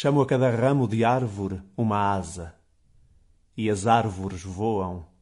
Chamo a cada ramo de árvore uma asa, e as árvores voam